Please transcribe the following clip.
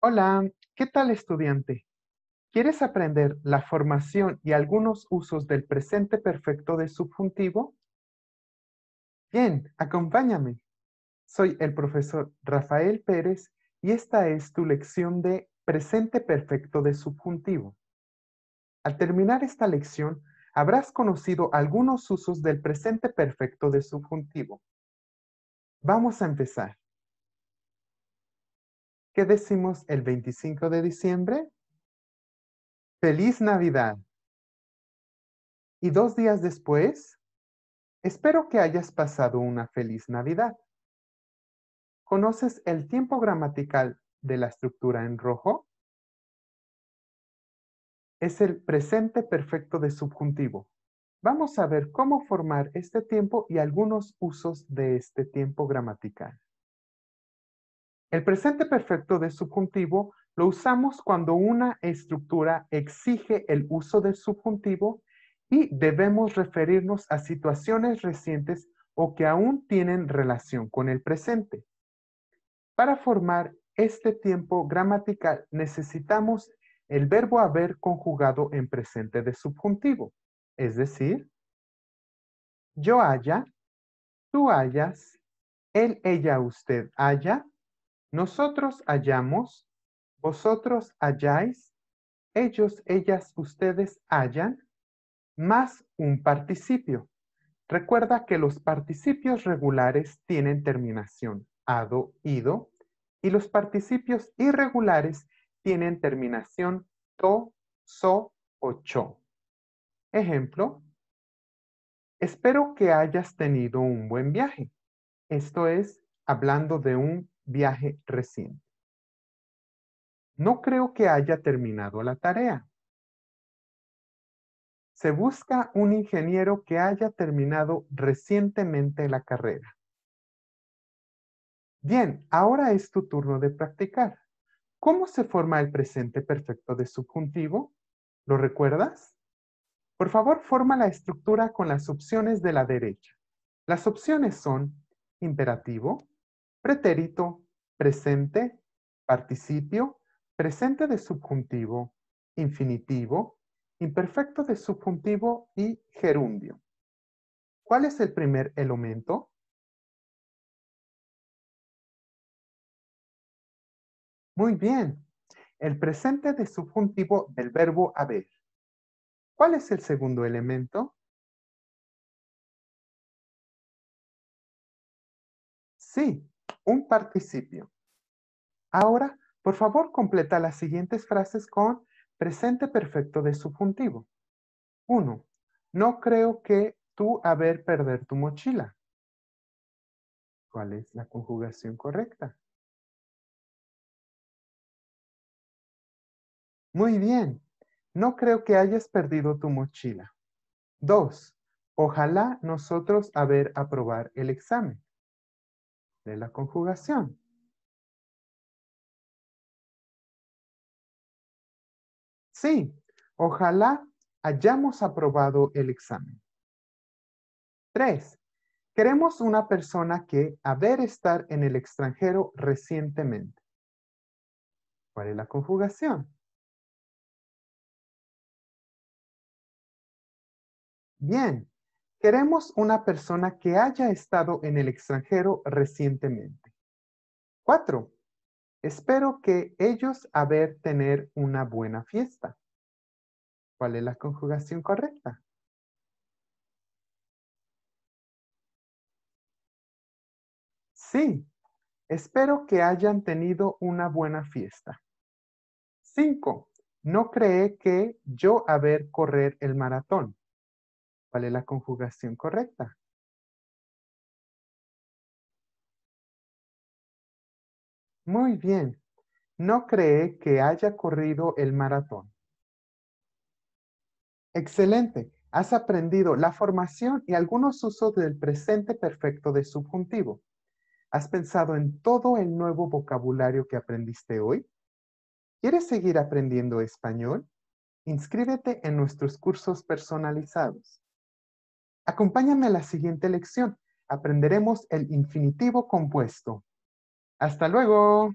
Hola, ¿qué tal estudiante? ¿Quieres aprender la formación y algunos usos del presente perfecto de subjuntivo? Bien, acompáñame. Soy el profesor Rafael Pérez y esta es tu lección de presente perfecto de subjuntivo. Al terminar esta lección, habrás conocido algunos usos del presente perfecto de subjuntivo. Vamos a empezar. ¿Qué decimos el 25 de diciembre? ¡Feliz Navidad! Y dos días después, espero que hayas pasado una feliz Navidad. ¿Conoces el tiempo gramatical de la estructura en rojo? Es el presente perfecto de subjuntivo. Vamos a ver cómo formar este tiempo y algunos usos de este tiempo gramatical. El presente perfecto de subjuntivo lo usamos cuando una estructura exige el uso del subjuntivo y debemos referirnos a situaciones recientes o que aún tienen relación con el presente. Para formar este tiempo gramatical necesitamos el verbo haber conjugado en presente de subjuntivo, es decir, yo haya, tú hayas, él, ella, usted haya, nosotros hallamos, vosotros halláis, ellos, ellas, ustedes hallan, más un participio. Recuerda que los participios regulares tienen terminación ado, ido, y los participios irregulares tienen terminación to, so o cho. Ejemplo, espero que hayas tenido un buen viaje. Esto es hablando de un viaje reciente. No creo que haya terminado la tarea. Se busca un ingeniero que haya terminado recientemente la carrera. Bien, ahora es tu turno de practicar. ¿Cómo se forma el presente perfecto de subjuntivo? ¿Lo recuerdas? Por favor, forma la estructura con las opciones de la derecha. Las opciones son imperativo, pretérito, presente, participio, presente de subjuntivo, infinitivo, imperfecto de subjuntivo y gerundio. ¿Cuál es el primer elemento? Muy bien. El presente de subjuntivo del verbo haber. ¿Cuál es el segundo elemento? Sí, un participio. Ahora, por favor, completa las siguientes frases con presente perfecto de subjuntivo. 1. No creo que tú haber perder tu mochila. ¿Cuál es la conjugación correcta? Muy bien. No creo que hayas perdido tu mochila. 2. Ojalá nosotros haber aprobar el examen la conjugación. Sí, ojalá hayamos aprobado el examen. Tres, queremos una persona que haber estar en el extranjero recientemente. ¿Cuál es la conjugación? Bien, Queremos una persona que haya estado en el extranjero recientemente. 4. Espero que ellos haber tener una buena fiesta. ¿Cuál es la conjugación correcta? Sí, espero que hayan tenido una buena fiesta. 5. No cree que yo haber correr el maratón. ¿Cuál es la conjugación correcta? Muy bien. No cree que haya corrido el maratón. Excelente. Has aprendido la formación y algunos usos del presente perfecto de subjuntivo. ¿Has pensado en todo el nuevo vocabulario que aprendiste hoy? ¿Quieres seguir aprendiendo español? Inscríbete en nuestros cursos personalizados. Acompáñame a la siguiente lección. Aprenderemos el infinitivo compuesto. Hasta luego.